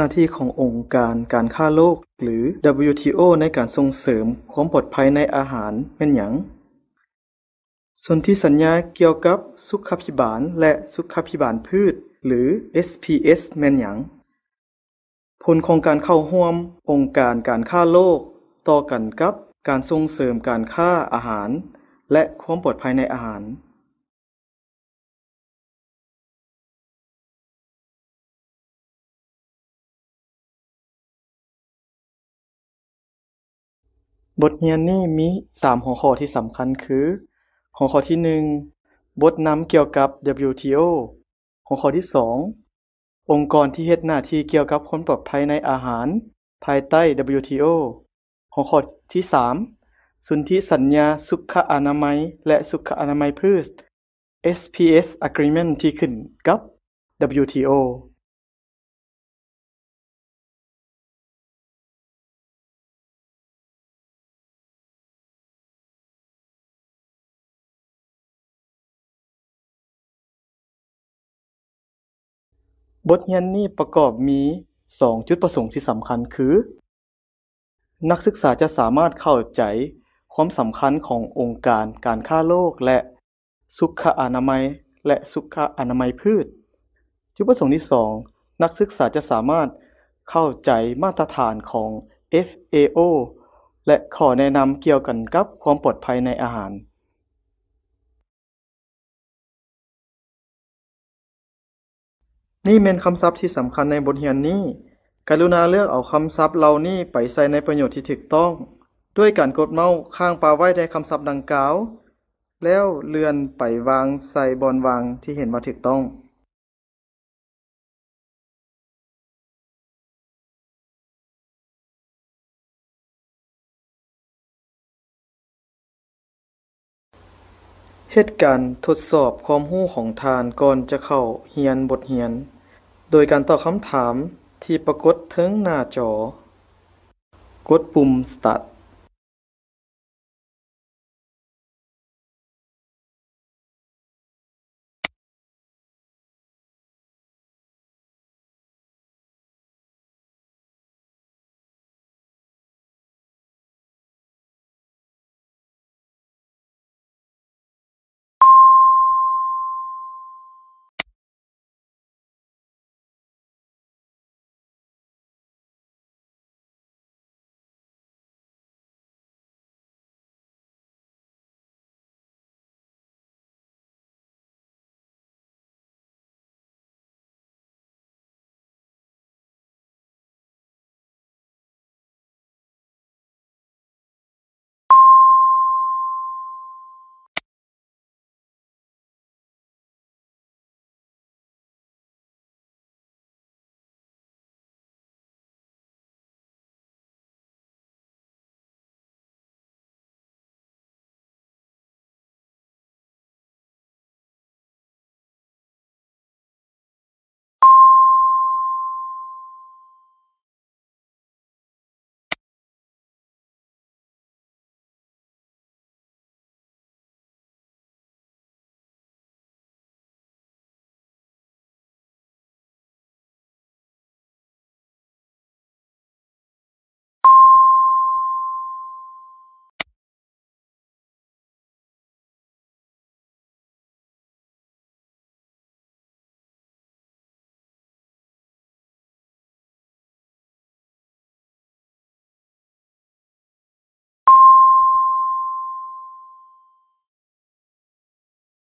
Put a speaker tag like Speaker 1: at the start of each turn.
Speaker 1: หน้าที่ขององค์การการค้าโลกหรือ WTO ในการส่งเสริม ความปลอดภัยในอาหารแม่นอยางส่วนที่สัญญาเกี่ยวกับสุขภิบาลและสุขภิบาลพืช หรือ SPS แม่นอยางผลของการเข้าห่วมองค์การการค้าโลก ต่อกันกับการส่งเสริมการค้าอาหาร และความปลอดภัยในอาหารบทเรียนนี้มี 3หัวข้อที่สำคัญคือหัวข้อที่ 1 บทนำเกี่ยวกับ WTO หัวข้อที่ 2 องค์กรที่เฮ็ดหน้าที่เกี่ยวกับความปลอดภัยในอาหารภายใต้ WTO หัวข้อที่ 3 สุนทิสัญญาสุขอนามัยและสุขอนามัยพืช SPS Agreement ที่ขึ้นกับ WTO
Speaker 2: บทเรียนนี้ประกอบม
Speaker 1: ี2จุดประสงค์ที่สำคัญ คือ นักศึกษาจะสามารถเข้าใจความสำคัญขององค์การ การค้าโลกและ สุขอนามัย และสุขอนามัยพืช จุดประสงค์ที่ 2 นักศึกษาจะสามารถเข้าใจมาตรฐานของ FAO และขอแนะนำเกี่ยวกันกับความปลอดภัยในอาหารนี่เป็นคำศัพท์ที่สำคัญในบทเรียนนี้ กรุณาเลือกเอาคำศัพท์เหล่านี้ไปใส่ในประโยชน์ที่ถูกต้อง ด้วยการกดเมาส์ข้างปลาไว้ในคำศัพท์ดังกล่าว แล้วเลื่อนไปวางใส่บอนวางที่เห็นว่าถูกต้อง เหตุการณ์ทดสอบความรู้ของทานก่อนจะเข้าเรียนบทเรียนโดยการตอบคำถามที่ปรากฏทั้งหน้าจอ กดปุ่ม Start